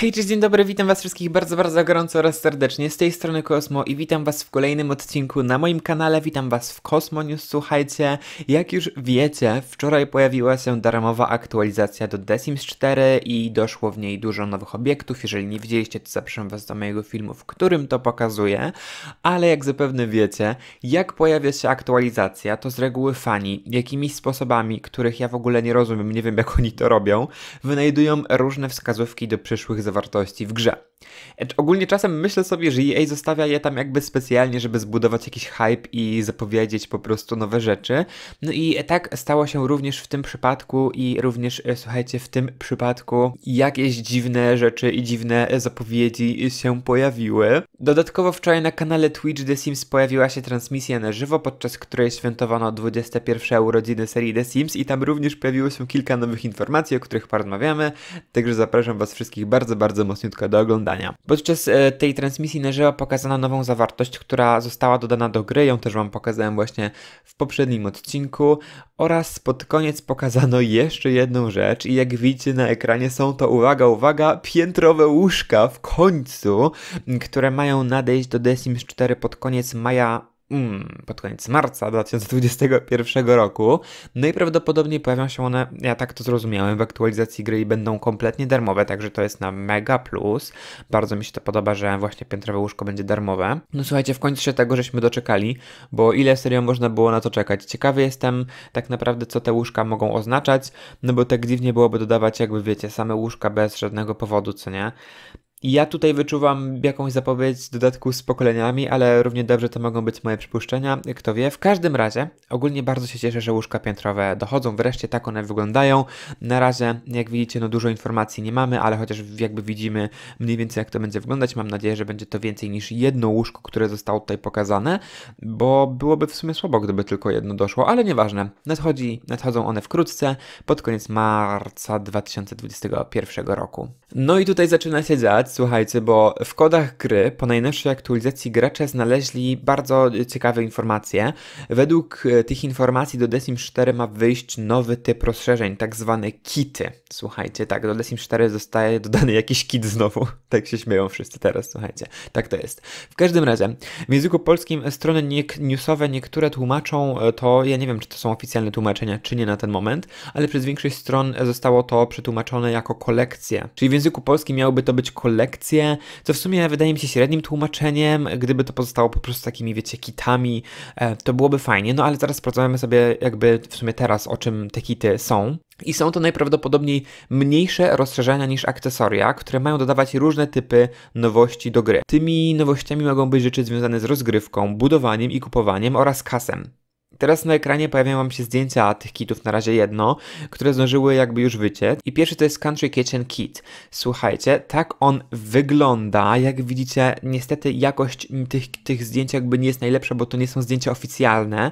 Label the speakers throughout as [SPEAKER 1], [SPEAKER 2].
[SPEAKER 1] Hej, cześć, dzień dobry, witam was wszystkich bardzo, bardzo gorąco oraz serdecznie. Z tej strony Kosmo i witam was w kolejnym odcinku na moim kanale. Witam was w Kosmo News. Słuchajcie, jak już wiecie, wczoraj pojawiła się darmowa aktualizacja do The Sims 4 i doszło w niej dużo nowych obiektów. Jeżeli nie widzieliście, to zapraszam was do mojego filmu, w którym to pokazuję. Ale jak zapewne wiecie, jak pojawia się aktualizacja, to z reguły fani jakimiś sposobami, których ja w ogóle nie rozumiem, nie wiem jak oni to robią, wynajdują różne wskazówki do przyszłych zawartości w grze. Ogólnie czasem myślę sobie, że EA zostawia je tam jakby specjalnie, żeby zbudować jakiś hype i zapowiedzieć po prostu nowe rzeczy. No i tak stało się również w tym przypadku i również, e, słuchajcie, w tym przypadku jakieś dziwne rzeczy i dziwne zapowiedzi się pojawiły. Dodatkowo wczoraj na kanale Twitch The Sims pojawiła się transmisja na żywo, podczas której świętowano 21 urodziny serii The Sims i tam również pojawiło się kilka nowych informacji, o których porozmawiamy, także zapraszam Was wszystkich bardzo, bardzo mocniutko do oglądania oglądania. Podczas e, tej transmisji na żywo pokazano nową zawartość, która została dodana do gry, ją też wam pokazałem właśnie w poprzednim odcinku oraz pod koniec pokazano jeszcze jedną rzecz i jak widzicie na ekranie są to, uwaga, uwaga, piętrowe łóżka w końcu, które mają nadejść do The Sims 4 pod koniec maja mm, pod koniec marca 2021 roku. No i prawdopodobnie pojawią się one, ja tak to zrozumiałem, w aktualizacji gry i będą kompletnie darmowe, także to jest na mega plus. Bardzo mi się to podoba, że właśnie piętrowe łóżko będzie darmowe. No słuchajcie, w końcu się tego żeśmy doczekali, bo ile serio można było na to czekać. Ciekawy jestem tak naprawdę, co te łóżka mogą oznaczać, no bo tak dziwnie byłoby dodawać, jakby wiecie, same łóżka bez żadnego powodu, co nie? ja tutaj wyczuwam jakąś zapowiedź w dodatku z pokoleniami, ale równie dobrze to mogą być moje przypuszczenia, kto wie. W każdym razie, ogólnie bardzo się cieszę, że łóżka piętrowe dochodzą, wreszcie tak one wyglądają. Na razie, jak widzicie, no dużo informacji nie mamy, ale chociaż jakby widzimy mniej więcej jak to będzie wyglądać, mam nadzieję, że będzie to więcej niż jedno łóżko, które zostało tutaj pokazane, bo byłoby w sumie słabo, gdyby tylko jedno doszło, ale nieważne. Nadchodzi, nadchodzą one wkrótce, pod koniec marca 2021 roku. No i tutaj zaczyna się dziać słuchajcie, bo w kodach gry po najnowszej aktualizacji gracze znaleźli bardzo ciekawe informacje. Według e, tych informacji do The Sims 4 ma wyjść nowy typ rozszerzeń, tak zwane kity. Słuchajcie, tak, do The Sims 4 zostaje dodany jakiś kit znowu. Tak się śmieją wszyscy teraz, słuchajcie. Tak to jest. W każdym razie, w języku polskim strony newsowe niektóre tłumaczą e, to, ja nie wiem, czy to są oficjalne tłumaczenia, czy nie na ten moment, ale przez większość stron zostało to przetłumaczone jako kolekcje, Czyli w języku polskim miałoby to być kolekcja lekcje, co w sumie wydaje mi się średnim tłumaczeniem. Gdyby to pozostało po prostu takimi, wiecie, kitami, e, to byłoby fajnie. No ale zaraz sprawdzamy sobie jakby w sumie teraz, o czym te kity są. I są to najprawdopodobniej mniejsze rozszerzenia niż akcesoria, które mają dodawać różne typy nowości do gry. Tymi nowościami mogą być rzeczy związane z rozgrywką, budowaniem i kupowaniem oraz kasem. Teraz na ekranie pojawiają wam się zdjęcia tych kitów, na razie jedno, które zdążyły jakby już wyciec. I pierwszy to jest Country Kitchen Kit. Słuchajcie, tak on wygląda. Jak widzicie, niestety jakość tych, tych zdjęć jakby nie jest najlepsza, bo to nie są zdjęcia oficjalne,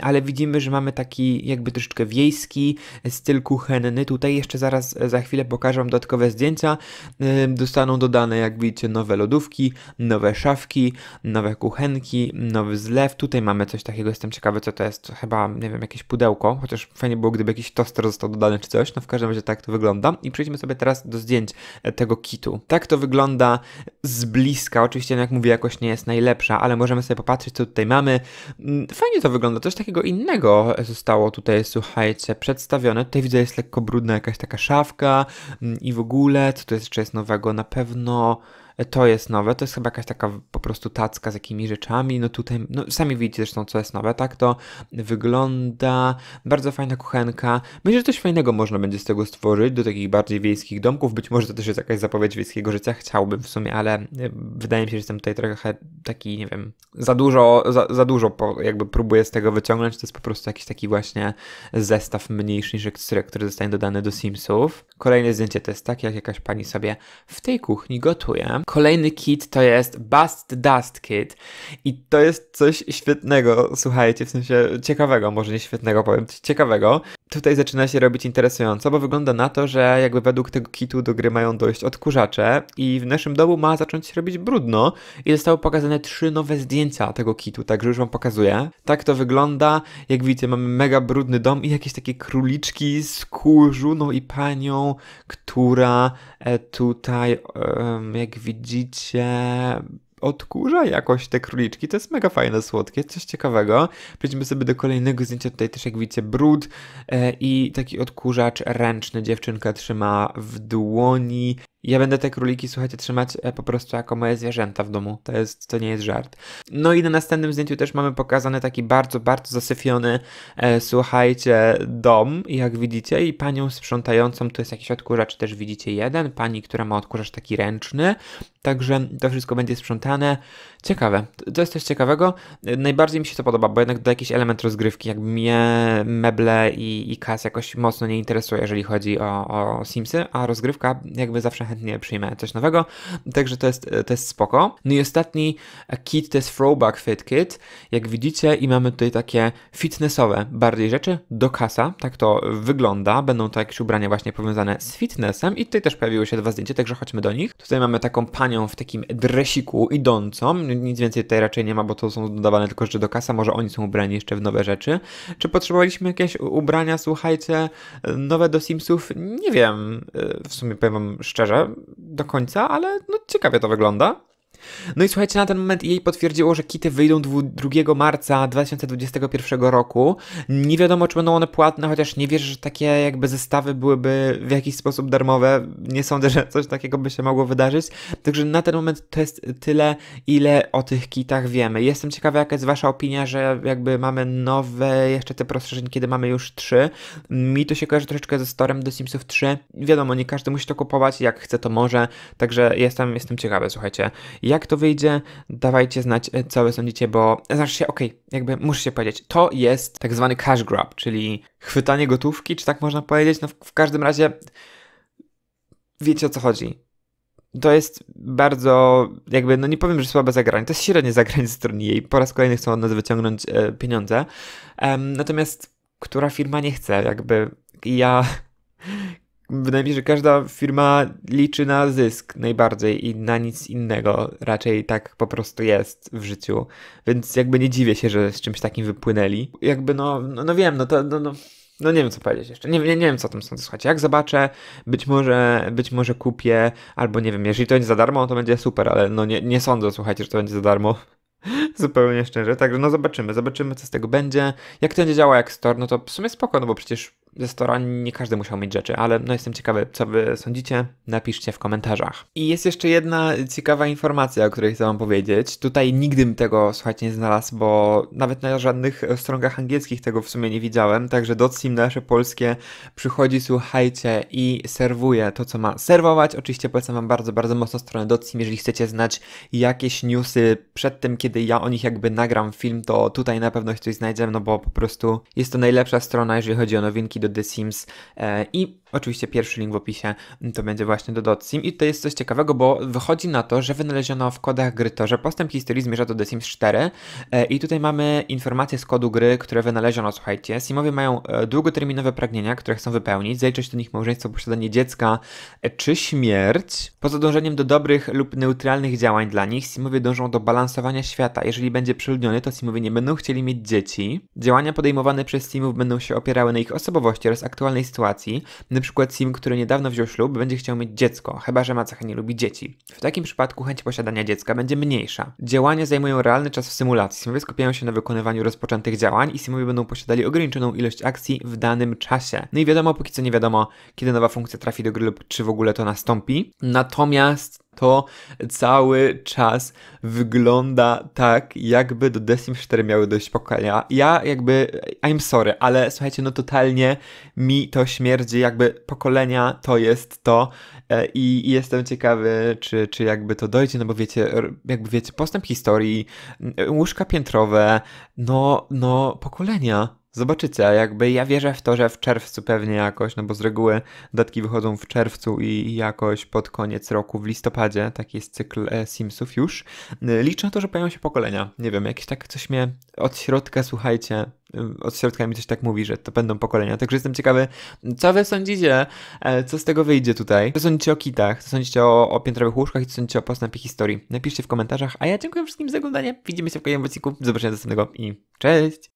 [SPEAKER 1] ale widzimy, że mamy taki jakby troszeczkę wiejski styl kuchenny. Tutaj jeszcze zaraz za chwilę pokażę wam dodatkowe zdjęcia. Dostaną dodane, jak widzicie, nowe lodówki, nowe szafki, nowe kuchenki, nowy zlew. Tutaj mamy coś takiego, jestem ciekawy, co to jest chyba, nie wiem, jakieś pudełko, chociaż fajnie było, gdyby jakiś toster został dodany czy coś, no w każdym razie tak to wygląda. I przejdźmy sobie teraz do zdjęć e, tego kitu. Tak to wygląda z bliska, oczywiście no, jak mówię, jakoś nie jest najlepsza, ale możemy sobie popatrzeć, co tutaj mamy. Mm, fajnie to wygląda, coś takiego innego zostało tutaj, słuchajcie, przedstawione. Tutaj widzę, jest lekko brudna jakaś taka szafka mm, i w ogóle, co tu jeszcze jest nowego? Na pewno to jest nowe, to jest chyba jakaś taka po prostu tacka z jakimi rzeczami, no tutaj, no sami widzicie zresztą co jest nowe, tak to wygląda, bardzo fajna kuchenka, myślę, że coś fajnego można będzie z tego stworzyć, do takich bardziej wiejskich domków, być może to też jest jakaś zapowiedź wiejskiego życia, chciałbym w sumie, ale e, wydaje mi się, że jestem tutaj trochę taki, nie wiem, za dużo, za, za dużo po, jakby próbuję z tego wyciągnąć, to jest po prostu jakiś taki właśnie zestaw mniejszy niż który zostanie dodany do Simsów. Kolejne zdjęcie to jest tak, jak jakaś pani sobie w tej kuchni gotuje. Kolejny kit to jest Bust Dust Kit i to jest coś świetnego, słuchajcie, w sensie ciekawego, może nie świetnego powiem, ciekawego, tutaj zaczyna się robić interesująco, bo wygląda na to, że jakby według tego kitu do gry mają dojść odkurzacze i w naszym domu ma zacząć się robić brudno i zostały pokazane trzy nowe zdjęcia tego kitu, także już wam pokazuję. Tak to wygląda, jak widzicie mamy mega brudny dom i jakieś takie króliczki z kurzu, no i panią, która e, tutaj, jak widzicie, odkurza jakoś te króliczki. To jest mega fajne, słodkie, coś ciekawego. Przejdźmy sobie do kolejnego zdjęcia. Tutaj też jak widzicie brud e, i taki odkurzacz ręczny dziewczynka trzyma w dłoni. Ja będę te króliki, słuchajcie, trzymać e, po prostu jako moje zwierzęta w domu. To, jest, to nie jest żart. No i na następnym zdjęciu też mamy pokazany taki bardzo, bardzo zasyfiony, e, słuchajcie, dom, jak widzicie, i panią sprzątającą, to jest jakiś odkurzacz, też widzicie jeden, pani, która ma odkurzacz taki ręczny, także to wszystko będzie sprzątane. Ciekawe, to jest coś ciekawego. E, najbardziej mi się to podoba, bo jednak do jakiś element rozgrywki, jak mnie meble i, i kas jakoś mocno nie interesuje, jeżeli chodzi o, o Simsy, a rozgrywka jakby zawsze chętnie chętnie przyjmę coś nowego, także to jest, e, to jest spoko. No i ostatni kit to jest Throwback Fit Kit. Jak widzicie i mamy tutaj takie fitnessowe bardziej rzeczy do kasa, tak to wygląda. Będą to jakieś ubrania właśnie powiązane z fitnessem i tutaj też pojawiły się dwa zdjęcia, także chodźmy do nich. Tutaj mamy taką panią w takim dresiku idącą, nic więcej tutaj raczej nie ma, bo to są dodawane tylko rzeczy do kasa, może oni są ubrani jeszcze w nowe rzeczy. Czy potrzebowaliśmy jakieś ubrania, słuchajcie, e, nowe do Simsów? Nie wiem, e, w sumie powiem wam szczerze, do końca, ale no, ciekawie to wygląda. No i słuchajcie, na ten moment jej potwierdziło, że kity wyjdą 2 marca 2021 roku. Nie wiadomo, czy będą one płatne, chociaż nie wierzę, że takie jakby zestawy byłyby w jakiś sposób darmowe. Nie sądzę, że coś takiego by się mogło wydarzyć. Także na ten moment to jest tyle, ile o tych kitach wiemy. Jestem ciekawa, jaka jest Wasza opinia, że jakby mamy nowe jeszcze te rozszerzeń, kiedy mamy już 3. Mi to się kojarzy troszeczkę ze storem do Simsów 3. Wiadomo, nie każdy musi to kupować, jak chce to może. Także jestem, jestem ciekawy, słuchajcie. Jak jak to wyjdzie, dawajcie znać, e, co wy sądzicie, bo znaczy się, okej, okay, jakby muszę się powiedzieć, to jest tak zwany cash grab, czyli chwytanie gotówki, czy tak można powiedzieć, no w, w każdym razie wiecie o co chodzi to jest bardzo, jakby, no nie powiem, że słabe zagranie, to jest średnie zagranie ze strony jej. Po raz kolejny chcą od nas wyciągnąć e, pieniądze. natomiast która firma nie chce, jakby ja wydaje mi się, że każda firma liczy na zysk najbardziej i na nic innego. Raczej tak po prostu jest w życiu. Więc jakby nie dziwię się, że z czymś takim wypłynęli. Jakby no, no, no wiem, no to no, no, no nie wiem, co powiedzieć jeszcze. Nie, nie, nie wiem, co tam sądzę. Słuchajcie, jak zobaczę, być może, być może kupię, albo nie wiem, jeżeli to będzie za darmo, to będzie super, ale no nie, nie sądzę, słuchajcie, że to będzie za darmo. Zupełnie szczerze. Także no zobaczymy, zobaczymy, co z tego będzie. Jak to będzie działało jak store, no to w sumie spoko, no bo przecież ze stora nie każdy musiał mieć rzeczy, ale no jestem ciekawy, co wy sądzicie, napiszcie w komentarzach. I jest jeszcze jedna ciekawa informacja, o której chcę wam powiedzieć. Tutaj nigdy bym tego, słuchajcie, nie znalazł, bo nawet na żadnych stronkach angielskich tego w sumie nie widziałem, także DotSim nasze polskie przychodzi, słuchajcie, i serwuje to, co ma serwować. Oczywiście polecam wam bardzo, bardzo mocno stronę DotSim, jeżeli chcecie znać jakieś newsy przed tym, kiedy ja o nich jakby nagram film, to tutaj na pewno coś znajdziemy, no bo po prostu jest to najlepsza strona, jeżeli chodzi o nowinki do do The Sims e, i Oczywiście pierwszy link w opisie mm, to będzie właśnie do Dotsim i to jest coś ciekawego, bo wychodzi na to, że wynaleziono w kodach gry to, że postęp historii zmierza do The Sims 4 e, i tutaj mamy informacje z kodu gry, które wynaleziono, słuchajcie. Simowie mają e, długoterminowe pragnienia, które chcą wypełnić, Zajrzeć do nich małżeństwo, posiadanie dziecka e, czy śmierć. Poza dążeniem do dobrych lub neutralnych działań dla nich, Simowie dążą do balansowania świata. Jeżeli będzie przeludniony, to Simowie nie będą chcieli mieć dzieci. Działania podejmowane przez Simów będą się opierały na ich osobowości oraz aktualnej sytuacji. Na przykład sim, który niedawno wziął ślub, będzie chciał mieć dziecko, chyba że macacha nie lubi dzieci. W takim przypadku chęć posiadania dziecka będzie mniejsza. Działania zajmują realny czas w symulacji. Simowie skupiają się na wykonywaniu rozpoczętych działań i simowie będą posiadali ograniczoną ilość akcji w danym czasie. No i wiadomo, póki co nie wiadomo, kiedy nowa funkcja trafi do gry lub czy w ogóle to nastąpi. Natomiast to cały czas wygląda tak, jakby do Sims 4 miały dość pokolenia. Ja jakby, I'm sorry, ale słuchajcie, no totalnie mi to śmierdzi, jakby pokolenia to jest to i, e, i jestem ciekawy, czy, czy jakby to dojdzie, no bo wiecie, jakby wiecie, postęp historii, łóżka piętrowe, no, no, pokolenia. Zobaczycie, jakby ja wierzę w to, że w czerwcu pewnie jakoś, no bo z reguły datki wychodzą w czerwcu i jakoś pod koniec roku, w listopadzie, taki jest cykl e, Simsów już. Y, liczę na to, że pojawią się pokolenia. Nie wiem, jakieś tak coś mnie od środka, słuchajcie, y, od środka mi coś tak mówi, że to będą pokolenia. Także jestem ciekawy, co wy sądzicie, e, co z tego wyjdzie tutaj. Co sądzicie o kitach, co sądzicie o, o piętrowych łóżkach i co sądzicie o postępie historii. Napiszcie w komentarzach, a ja dziękuję wszystkim za oglądanie. Widzimy się w kolejnym odcinku. Do zobaczenia następnego i cześć!